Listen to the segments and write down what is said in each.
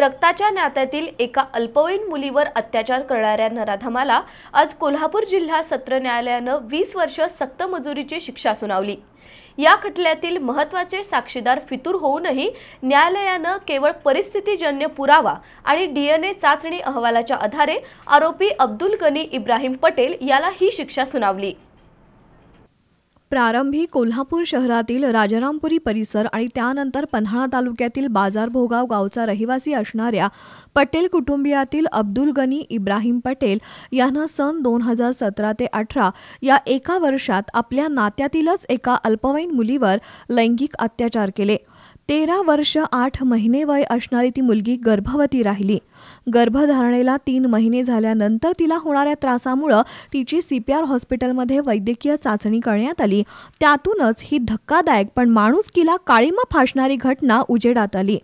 रक्ताच्या नात्यातील एका अल्पवयीन मुलीवर अत्याचार करणाऱ्या नराधमाला आज कोल्हापूर जिल्हा सत्र न्यायालयानं वीस वर्ष सक्त शिक्षा सुनावली या खटल्यातील महत्त्वाचे साक्षीदार फितूर होऊनही न्यायालयानं केवळ परिस्थितीजन्य पुरावा आणि डीएनए चाचणी अहवालाच्या आधारे आरोपी अब्दुल गनी इब्राहिम पटेल याला ही शिक्षा सुनावली प्रारंभी कोल्हापूर शहरातील राजारामपुरी परिसर आणि त्यानंतर पन्हाळा तालुक्यातील बाजारभोगाव गावचा रहिवासी असणाऱ्या पटेल कुटुंबियातील अब्दुल गनी इब्राहिम पटेल यांना सन दोन हजार सतरा ते अठरा या एका वर्षात आपल्या नात्यातीलच एका अल्पवयीन मुलीवर लैंगिक अत्याचार केले तेरा वर्ष आठ महिने वय असणारी ती मुलगी गर्भवती राहिली गर्भधारणेला तीन महिने झाल्यानंतर तिला होणाऱ्या त्रासामुळं तिची सी पी आर हॉस्पिटलमध्ये वैद्यकीय चाचणी करण्यात आली त्यातूनच ही धक्कादायक पण माणूसकीला काळीमा फासणारी घटना उजेडात आली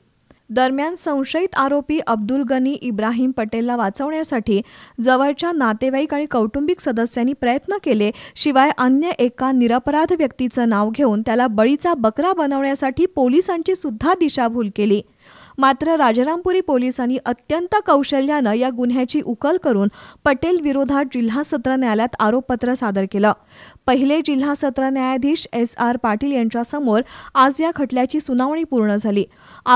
दरम्यान संशयित आरोपी अब्दुल गनी इब्राहिम पटेलला वाचवण्यासाठी जवळच्या नातेवाईक आणि कौटुंबिक सदस्यांनी प्रयत्न केले शिवाय अन्य एका निरपराध व्यक्तीचं नाव घेऊन त्याला बळीचा बकरा बनवण्यासाठी पोलिसांची सुद्धा दिशाभूल केली मात्र राजारामपुरी पोलिसांनी अत्यंत कौशल्यानं या गुन्ह्याची उकल करून पटेल विरोधात जिल्हा सत्र न्यायालयात आरोपपत्र सादर केलं पहिले जिल्हा सत्र न्यायाधीश एस आर पाटील यांच्यासमोर आज या खटल्याची सुनावणी पूर्ण झाली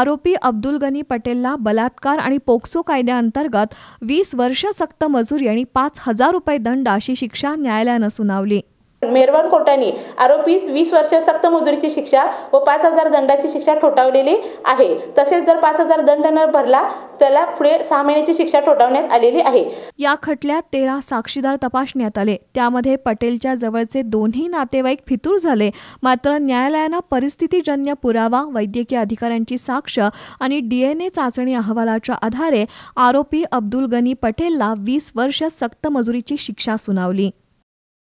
आरोपी अब्दुल गनी पटेलला बलात्कार आणि पोक्सो कायद्याअंतर्गत वीस वर्ष सक्त मजुरी आणि पाच हजार रुपये दंड अशी शिक्षा न्यायालयानं सुनावली मेरवण कोर्टाने आरोपीस वीस वर्ष सक्त मजुरीची शिक्षा व पाच हजार दंडाची शिक्षा ठोठावलेली आहे तसेच जर पाच हजार दंड न भरला त्याला पुढे सहा महिन्याची शिक्षा ठोठावण्यात आलेली आहे या खटल्यात तेरा साक्षीदार तपासण्यात आले त्यामध्ये पटेलच्या जवळचे दोन्ही नातेवाईक फितूर झाले मात्र न्यायालयानं परिस्थितीजन्य पुरावा वैद्यकीय अधिकाऱ्यांची साक्ष आणि डीएनए चाचणी अहवालाच्या आधारे आरोपी अब्दुल गनी पटेलला वीस वर्ष सक्त मजुरीची शिक्षा सुनावली